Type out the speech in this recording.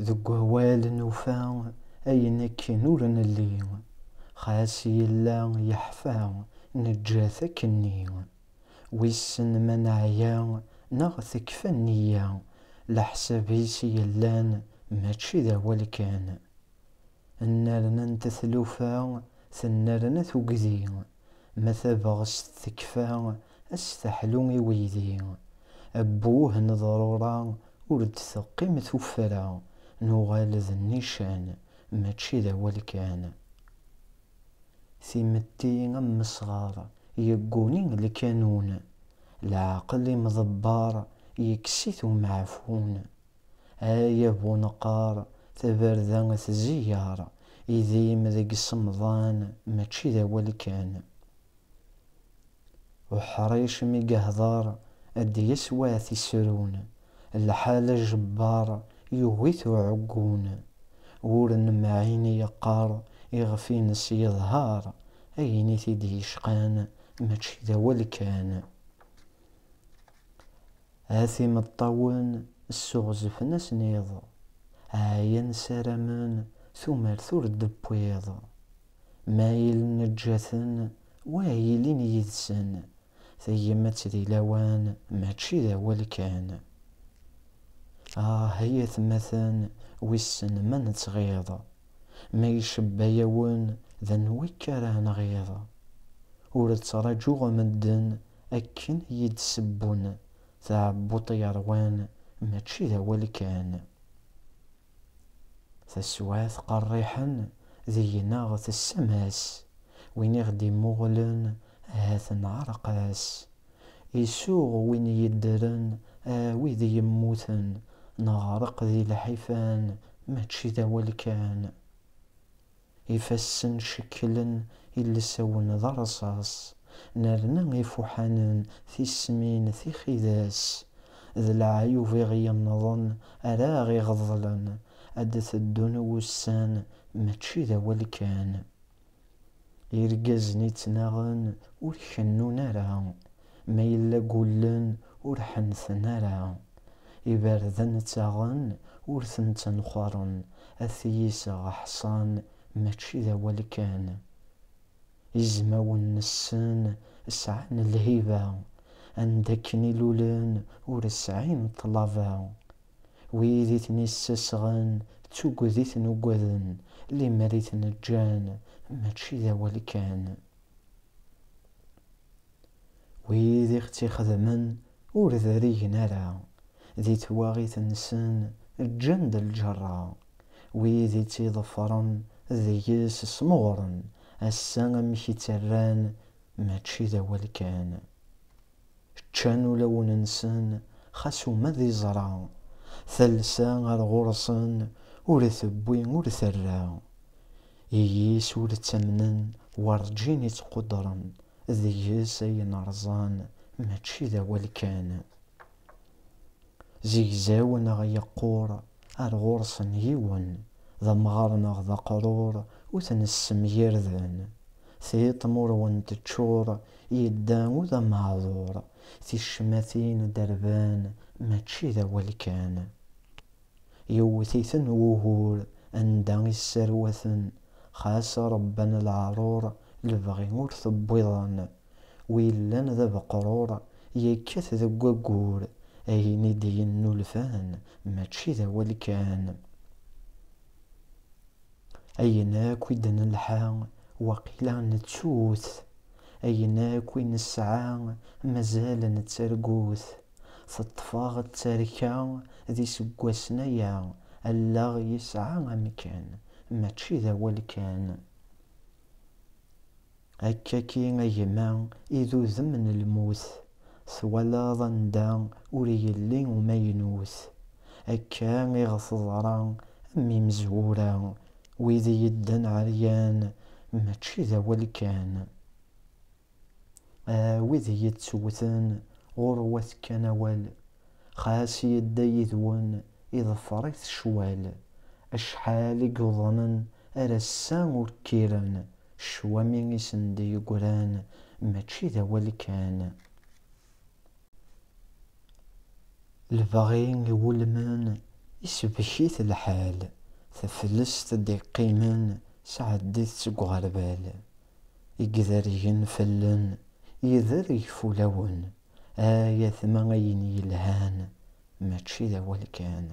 ذوق هوال نوفا أين أكن الليل نلي خاس يلا يحفا نجات أكني ويسن ما نغثك فنيا تكفى النية لحسابيس ماتشي ذا والكان النارنا نتثلو ثلوفا ثنارنا ثقذي ما ثبغس ثكفا استحلو ويدي أبوه نضرورا ورد ثقيم ثفرا نوغال ذا النيشان ماتشي ذا والكان سيمتي أم صغار يقوني لكانون العقل مضبار يكسيث معفون آية ثبر تبردان زيار إذي ذاك السمضان ماتشي ذا والكان وحريش مي قهضار أدي يسوى تسرون الحالة جبار يوث عقون ورن معين يقار يغفين سيظهار أين تدي يشقان ماشي ذا والكان آثم الطون السغز فنس نيض عاين سرمان ثم ثور الدبويض مايل نجاثن وايلين يدسن ثيمت ذي لوان ماشي ذا والكان آه هي ثمثان ويسن من تغيض ما يشب يون ذن نويك راه نغيظ ور تراجو مدن أكن يدسبون تعبط يروان ما ذا والكان تسوات قريحا ذي ناغث السماس وين يغدي مغلن هاثن عرقاس يسوغ وين يدرن آه ويذي يموتن نغرق ذي الحيفان ماتشي ذا والكان يفسن شكلا اللي سون ذا رصاص نرنا يفوحانا في السمين في خذاس ذا في غي النظن أرا غي غضلا أدث الدون وسان ماشي ذا والكان يرقزني تناغن ور كنون ما يلا قولن ورحن حنثن إبردن تاغن ورثن تنخرن أثيس غحصان ماتشي ذا ولكان إزمو النسان سعن الهيبة عندكني لولان ورسعين طلافا ويذيت نسسغن توقذيت نقذن لي مريت نجان ماتشي ذا ولكان ويذي اختي خدمن ورذري نراو ذي تواغي تنسن الجند الجرا وي ذي تي ظفرن ذي سمورن السنة مشي تران ماتشي ذا والكان تشانو لو ننسن خاسو ما ذي زرا ثلسا الغرسن ورث بوين ورث الرا إيس ورتمنن ورجيني تقدرن ذي سينرزان ماتشي ذا والكان زيزاون غيقور الغرس نيون ذا مغارنا ذا قرور وثن السم يردن ثي تمور وانت تشور يدان وذا معذور ثي الشماثين دربان ما تشي ذا والكان يوثي ثن وهور اندان السروثن خاس ربنا العرور لبغي نور بيضان ويلان ذا بقرور يكث ذا قرور أين دين نلفان ماتشي ذا والكان أين كيدن الحان وقيل تشوث أين كوين السعى مازال نترقوث فطفاغ التركة ذي سقوسنايا ألا يسعى مكان ماتشي ذا والكان أكاكي غيما إذو ذمن الموث سوالا ظندا أولي اللي وماينوس أكام غص أمي مزورة ويدي يدا عريان ما تشي ذا كان آه ويدي يتسوثن غروث كنوال خاس يدا يذون إذا فريت شوال أشحال قضنن أرسان وكيرن شوامين يسندي قران ما تشي ذا كان البغين يولمن يسبشيت الحال ثفلست دي قيمن سعدت قربال يقدر ينفلن يذر يفولون آية ثمانين يلهان ماتشي ذا والكان